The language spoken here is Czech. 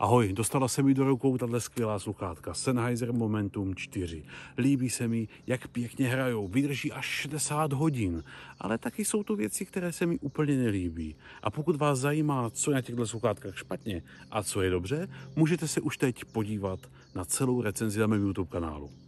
Ahoj, dostala se mi do rukou tato skvělá sluchátka Sennheiser Momentum 4. Líbí se mi, jak pěkně hrajou, vydrží až 60 hodin, ale taky jsou to věci, které se mi úplně nelíbí. A pokud vás zajímá, co je na těchto sluchátkách špatně a co je dobře, můžete se už teď podívat na celou recenzi na mém YouTube kanálu.